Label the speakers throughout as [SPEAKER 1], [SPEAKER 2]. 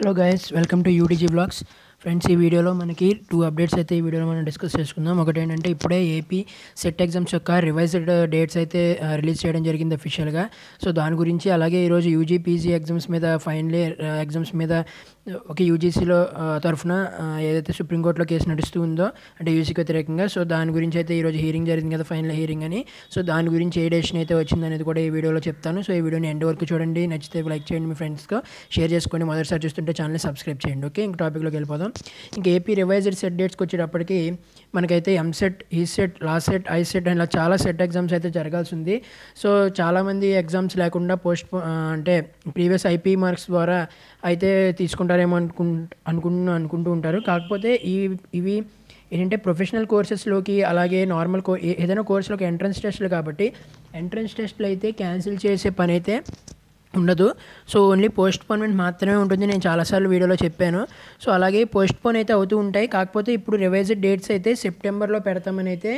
[SPEAKER 1] hello guys welcome to udg vlogs friends ఈ వీడియోలో మనకి టూ అప్డేట్స్ అయితే ఈ వీడియోలో మనం డిస్కస్ చేసుకుందాం ఒకటి ఏంటంటే ఇప్పుడే ఏపీ సెట్ ఎగ్జామ్స్ యొక్క రివైజ్డ్ డేట్స్ అయితే రిలీజ్ చేయడం జరిగింది అఫీషియల్గా సో దాని గురించి అలాగే ఈరోజు యూజీ పీజీ ఎగ్జామ్స్ మీద ఫైనల్ ఎగ్జామ్స్ మీద ఒక యూజీసీలో తరఫున ఏదైతే సుప్రీంకోర్టులో కేసు నడుస్తూ ఉందో అంటే యూజీకి వ్యతిరేకంగా సో దాని గురించి అయితే ఈరోజు హీరింగ్ జరిగింది కదా ఫైనల్ హీరింగ్ అని సో దాని గురించి ఏ డేషన్ అయితే వచ్చింది అనేది కూడా ఈ వీడియోలో చెప్తాను సో ఈ వీడియోని ఎండ్ వరకు చూడండి నచ్చితే లైక్ చేయండి మీ ఫ్రెండ్స్తో షేర్ చేసుకోండి మొదటిసారి చూస్తుంటే ఛానల్ని సబ్స్క్రైబ్ చేయండి ఓకే ఇంకా టాపిక్లోకి వెళ్ళిపోదాం ఇంకా ఏపీ రివైజ్డ్ సెట్ డేట్స్కి వచ్చేటప్పటికి మనకైతే ఎంసెట్ ఈసెట్ సెట్ ఐసెట్ ఇలా చాలా సెట్ ఎగ్జామ్స్ అయితే జరగాల్సి ఉంది సో చాలామంది ఎగ్జామ్స్ లేకుండా పోస్ట్ అంటే ప్రీవియస్ ఐపీ మార్క్స్ ద్వారా అయితే తీసుకుంటారేమో అనుకు అనుకు అనుకుంటూ ఉంటారు కాకపోతే ఈ ఇవి ఏంటంటే ప్రొఫెషనల్ కోర్సెస్లోకి అలాగే నార్మల్ కో ఏదైనా కోర్సులోకి ఎంట్రన్స్ టెస్ట్లు కాబట్టి ఎంట్రన్స్ టెస్ట్లు అయితే క్యాన్సిల్ చేసే పని అయితే ఉండదు సో ఓన్లీ పోస్ట్ పోన్మెంట్ మాత్రమే ఉంటుంది నేను చాలాసార్లు వీడియోలో చెప్పాను సో అలాగే పోస్ట్ పోన్ అయితే అవుతూ ఉంటాయి కాకపోతే ఇప్పుడు రివైజ్డ్ డేట్స్ అయితే సెప్టెంబర్లో పెడతామని అయితే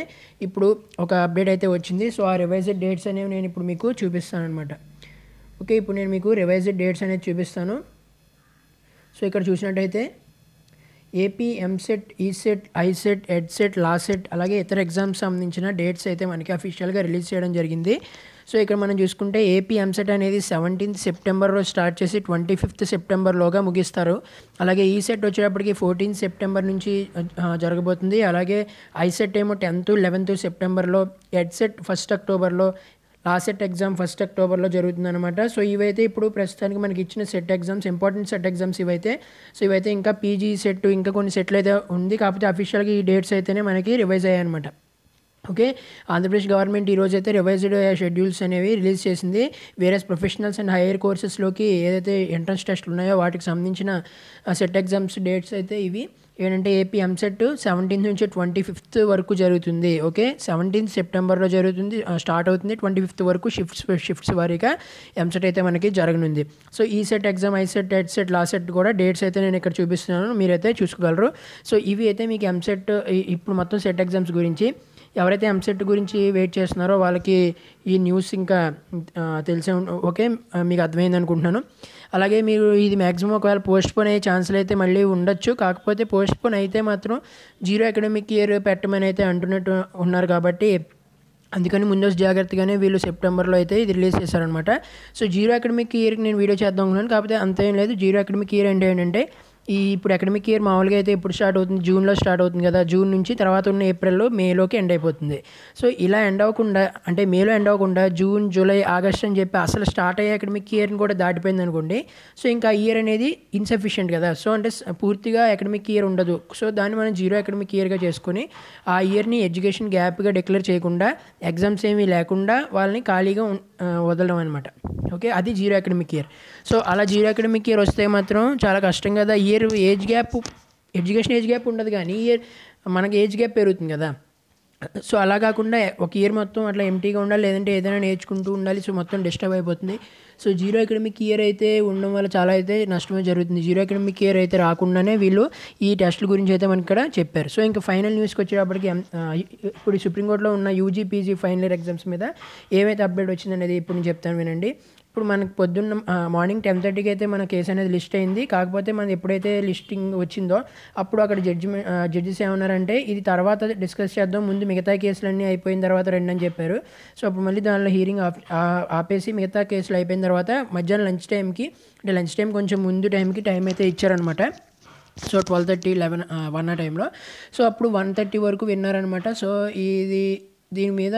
[SPEAKER 1] ఇప్పుడు ఒక అప్డేట్ అయితే వచ్చింది సో ఆ రివైజ్డ్ డేట్స్ అనేవి నేను ఇప్పుడు మీకు చూపిస్తాను అనమాట ఓకే ఇప్పుడు నేను మీకు రివైజ్డ్ డేట్స్ అనేది చూపిస్తాను సో ఇక్కడ చూసినట్టయితే AP EAMCET ECET ICET EdCET LAWCET అలాగే ఇతర ఎగ్జామ్స్ సంబంధించిన డేట్స్ అయితే మనకి అఫీషియల్గా రిలీజ్ చేయడం జరిగింది సో ఇక్కడ మనం చూసుకుంటే ఏపీ ఎంసెట్ అనేది సెవెంటీన్త్ సెప్టెంబర్లో స్టార్ట్ చేసి ట్వంటీ ఫిఫ్త్ సెప్టెంబర్లోగా ముగిస్తారు అలాగే ఈసెట్ e వచ్చేటప్పటికి ఫోర్టీన్త్ సెప్టెంబర్ నుంచి జరగబోతుంది అలాగే ఐసెట్ ఏమో టెన్త్ లెవెన్త్ సెప్టెంబర్లో ఎడ్సెట్ ఫస్ట్ అక్టోబర్లో లాస్ట్ ఎగ్జామ్ ఫస్ట్ అక్టోబర్లో జరుగుతుందనమాట సో ఇవైతే ఇప్పుడు ప్రస్తుతానికి మనకి ఇచ్చిన SET exams important SET exams ఇవైతే సో ఇవైతే ఇంకా పీజీ సెట్ ఇంకా కొన్ని సెట్లు అయితే ఉంది కాకపోతే అఫీషియల్గా ఈ డేట్స్ అయితేనే మనకి రివైజ్ అయ్యాయన్నమాట ఓకే ఆంధ్రప్రదేశ్ గవర్నమెంట్ ఈ అయితే రివైజ్డ్ షెడ్యూల్స్ అనేవి రిలీజ్ చేసింది వేరే ప్రొఫెషనల్స్ అండ్ హైయర్ కోర్సెస్లోకి ఏదైతే ఎంట్రన్స్ టెస్ట్లు ఉన్నాయో వాటికి సంబంధించిన సెట్ ఎగ్జామ్స్ డేట్స్ అయితే ఇవి ఏంటంటే ఏపీ ఎంసెట్ సెవెంటీన్త్ నుంచి ట్వంటీ ఫిఫ్త్ వరకు జరుగుతుంది ఓకే సెవెంటీన్త్ సెప్టెంబర్లో జరుగుతుంది స్టార్ట్ అవుతుంది ట్వంటీ ఫిఫ్త్ వరకు షిఫ్ట్స్ షిఫ్ట్స్ వారీగా ఎంసెట్ అయితే మనకి జరగనుంది so ECET exam ICET EdCET LAWCET కూడా డేట్స్ అయితే నేను ఇక్కడ చూపిస్తున్నాను మీరైతే చూసుకోగలరు సో ఇవి అయితే మీకు ఎంసెట్ ఇప్పుడు మొత్తం సెట్ ఎగ్జామ్స్ గురించి ఎవరైతే ఎంసెట్ గురించి వెయిట్ చేస్తున్నారో వాళ్ళకి ఈ న్యూస్ ఇంకా తెలిసే ఓకే మీకు అర్థమైంది అనుకుంటున్నాను అలాగే మీరు ఇది మ్యాక్సిమం ఒకవేళ పోస్ట్ పోన్ అయ్యే ఛాన్సులు అయితే మళ్ళీ ఉండొచ్చు కాకపోతే పోస్ట్ పోన్ అయితే మాత్రం జీరో అకాడమిక్ ఇయర్ పెట్టమని అయితే అంటున్నట్టు ఉన్నారు కాబట్టి అందుకని ముందస్తు జాగ్రత్తగానే వీళ్ళు సెప్టెంబర్లో అయితే ఇది రిలీజ్ చేశారనమాట సో జీరో అకాడమిక్ ఇయర్కి నేను వీడియో చేద్దాం అనుకున్నాను కాకపోతే అంత ఏం లేదు జీరో అకాడమిక్ ఇయర్ అంటే ఏంటంటే ఈ ఇప్పుడు అకడమిక్ ఇయర్ మామూలుగా అయితే ఇప్పుడు స్టార్ట్ అవుతుంది జూన్లో స్టార్ట్ అవుతుంది కదా జూన్ నుంచి తర్వాత ఉన్న ఏప్రిల్లో మేలోకి ఎండ్ అయిపోతుంది సో ఇలా ఎండ్ అవ్వకుండా అంటే మేలో ఎండ్ అవ్వకుండా జూన్ జూలై ఆగస్ట్ అని చెప్పి అసలు స్టార్ట్ అయ్యే అకడమిక్ ఇయర్ని కూడా దాటిపోయింది అనుకోండి సో ఇంకా ఇయర్ అనేది ఇన్సఫిషియెంట్ కదా సో అంటే పూర్తిగా అకాడమిక్ ఇయర్ ఉండదు సో దాన్ని మనం జీరో అకడమిక్ ఇయర్గా చేసుకుని ఆ ఇయర్ని ఎడ్యుకేషన్ గ్యాప్గా డిక్లేర్ చేయకుండా ఎగ్జామ్స్ ఏమీ లేకుండా వాళ్ళని ఖాళీగా వదలడం అనమాట ఓకే అది జీరో అకాడమిక్ ఇయర్ సో అలా జీరో అకాడమిక్ ఇయర్ వస్తే మాత్రం చాలా కష్టం కదా year age gap education age gap ఉండదు కానీ ఇయర్ మనకి ఏజ్ గ్యాప్ పెరుగుతుంది కదా సో అలా కాకుండా ఒక ఇయర్ మొత్తం అట్లా ఎంటీగా ఉండాలి లేదంటే ఏదైనా నేర్చుకుంటూ ఉండాలి సో మొత్తం డిస్టర్బ్ అయిపోతుంది సో జీరో అకాడమిక్ ఇయర్ అయితే ఉండడం వల్ల చాలా అయితే నష్టమే జరుగుతుంది జీరో అకాడమిక్ ఇయర్ అయితే రాకుండానే వీళ్ళు ఈ టెస్టుల గురించి అయితే మనకి ఇక్కడ చెప్పారు సో ఇంకా ఫైనల్ న్యూస్కి వచ్చేటప్పటికి ఇప్పుడు సుప్రీంకోర్టులో ఉన్న యూజీపీజీ ఫైనల్ ఇయర్ ఎగ్జామ్స్ మీద ఏమైతే అప్డేట్ వచ్చిందనేది ఇప్పుడు నేను చెప్తాను వినండి ఇప్పుడు మనకు పొద్దున్న మార్నింగ్ టెన్ థర్టీకి అయితే మన కేసు అనేది లిస్ట్ అయింది కాకపోతే మనం ఎప్పుడైతే లిస్టింగ్ వచ్చిందో అప్పుడు అక్కడ జడ్జిమెంట్ జడ్జెస్ ఏమన్నారంటే ఇది తర్వాత డిస్కస్ చేద్దాం ముందు మిగతా కేసులన్నీ అయిపోయిన తర్వాత రెండు అని చెప్పారు సో అప్పుడు మళ్ళీ దానిలో హీరింగ్ ఆపేసి మిగతా కేసులు అయిపోయిన తర్వాత మధ్యాహ్నం లంచ్ టైంకి అంటే లంచ్ టైం కొంచెం ముందు టైంకి టైం అయితే ఇచ్చారనమాట so twelve thirty eleven one ఆ టైంలో సో అప్పుడు వన్ థర్టీ వరకు విన్నారనమాట సో ఇది దీని మీద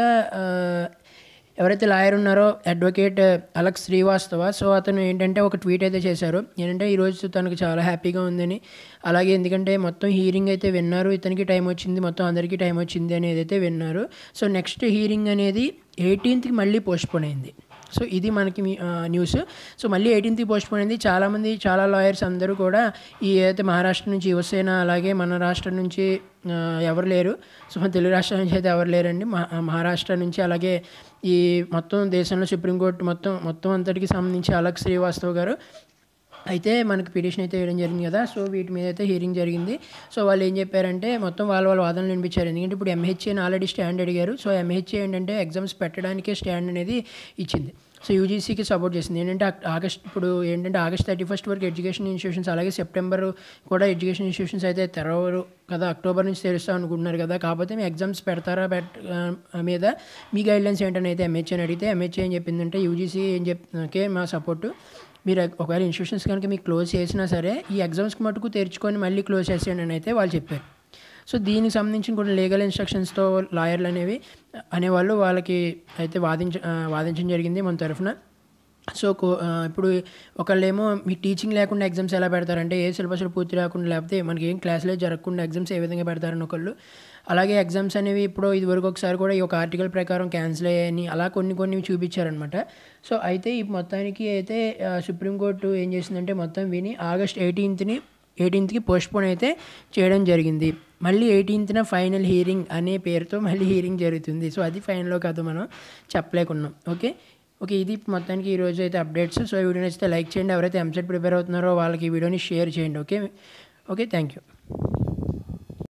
[SPEAKER 1] ఎవరైతే లాయర్ ఉన్నారో అడ్వకేట్ అలక్ శ్రీవాస్తవ సో అతను ఏంటంటే ఒక ట్వీట్ అయితే చేశారు ఏంటంటే ఈరోజు తనకు చాలా హ్యాపీగా ఉందని అలాగే ఎందుకంటే మొత్తం హీరింగ్ అయితే విన్నారు ఇతనికి టైం వచ్చింది మొత్తం అందరికీ టైం వచ్చింది అనేది అయితే విన్నారు సో నెక్స్ట్ హీరింగ్ అనేది ఎయిటీన్త్కి మళ్ళీ పోస్ట్పోన్ అయింది సో ఇది మనకి న్యూస్ సో మళ్ళీ ఎయిటీన్త్ పోస్ట్ పోయింది చాలామంది చాలా లాయర్స్ అందరూ కూడా ఈ అయితే మహారాష్ట్ర నుంచి యువసేన అలాగే మన రాష్ట్రం నుంచి ఎవరు లేరు సో మన తెలుగు రాష్ట్రం నుంచి అయితే ఎవరు లేరండి మహారాష్ట్ర నుంచి అలాగే ఈ మొత్తం దేశంలో సుప్రీంకోర్టు మొత్తం మొత్తం అంతటికి సంబంధించి అలక్ శ్రీవాస్తవ్ గారు అయితే మనకు పిటిషన్ అయితే వేయడం జరిగింది కదా సో వీటి మీద అయితే హీరింగ్ జరిగింది సో వాళ్ళు ఏం చెప్పారంటే మొత్తం వాళ్ళ వాళ్ళ వాదనలు వినిపించారు ఎందుకంటే ఇప్పుడు ఎంహెచ్ఏని ఆల్రెడీ స్టాండ్ అడిగారు సో ఎంహెచ్ఏ ఏంటంటే ఎగ్జామ్స్ పెట్టడానికే స్టాండ్ అనేది ఇచ్చింది సో యూజీసీకి సపోర్ట్ చేసింది ఏంటంటే ఆగస్ట్ ఇప్పుడు ఏంటంటే ఆగస్ట్ థర్టీ ఫస్ట్ వరకు ఎడ్యుకేషన్ ఇన్స్టిట్యూషన్స్ అలాగే సెప్టెంబర్ కూడా ఎడ్యుకేషన్ ఇన్స్టిట్యూషన్స్ అయితే తెరవరు కదా అక్టోబర్ నుంచి తెరుస్తాం అనుకుంటున్నారు కదా కాకపోతే మీ ఎగ్జామ్స్ పెడతారా పెట్ మీద మీ గైడ్లైన్స్ ఏంటని అయితే ఎంహెచ్ఏని అడిగితే ఎంహెచ్ఏ ఏం చెప్పిందంటే యూజీసీ ఏం చెప్తే మా సపోర్టు మీరు ఒకవేళ ఇన్స్టిట్యూషన్స్ కనుక మీకు క్లోజ్ చేసినా సరే ఈ ఎగ్జామ్స్కి మటుకు తెరుచుకొని మళ్ళీ క్లోజ్ చేసేయండి అని అయితే వాళ్ళు చెప్పారు సో దీనికి సంబంధించిన కొన్ని లీగల్ ఇన్స్ట్రక్షన్స్తో లాయర్లు అనేవి అనేవాళ్ళు వాళ్ళకి అయితే వాదించ వాదించడం జరిగింది మన తరఫున సో ఇప్పుడు ఒకళ్ళు ఏమో మీ టీచింగ్ లేకుండా ఎగ్జామ్స్ ఎలా పెడతారంటే ఏ సిలబస్లు పూర్తి రాకుండా లేకపోతే మనకి ఏం క్లాసులే జరగకుండా ఎగ్జామ్స్ ఏ విధంగా పెడతారని ఒకళ్ళు అలాగే ఎగ్జామ్స్ అనేవి ఇప్పుడు ఇదివరకు ఒకసారి కూడా ఈ ఒక ఆర్టికల్ ప్రకారం క్యాన్సిల్ అయ్యాయని అలా కొన్ని కొన్ని చూపించారనమాట సో అయితే ఈ మొత్తానికి అయితే సుప్రీంకోర్టు ఏం చేసిందంటే మొత్తం విని ఆగస్ట్ ఎయిటీన్త్ని ఎయిటీన్త్కి పోస్ట్పోన్ అయితే చేయడం జరిగింది మళ్ళీ ఎయిటీన్త్న ఫైనల్ హీరింగ్ అనే పేరుతో మళ్ళీ హీరింగ్ జరుగుతుంది సో అది ఫైనల్లో కాదు మనం చెప్పలేకున్నాం ఓకే ఓకే ఇది మొత్తానికి ఈరోజు అయితే అప్డేట్స్ సో ఈ వీడియో నచ్చితే లైక్ చేయండి ఎవరైతే ఎంసెట్ ప్రిపేర్ అవుతున్నారో వాళ్ళకి ఈ వీడియోని షేర్ చేయండి ఓకే ఓకే థ్యాంక్ యూ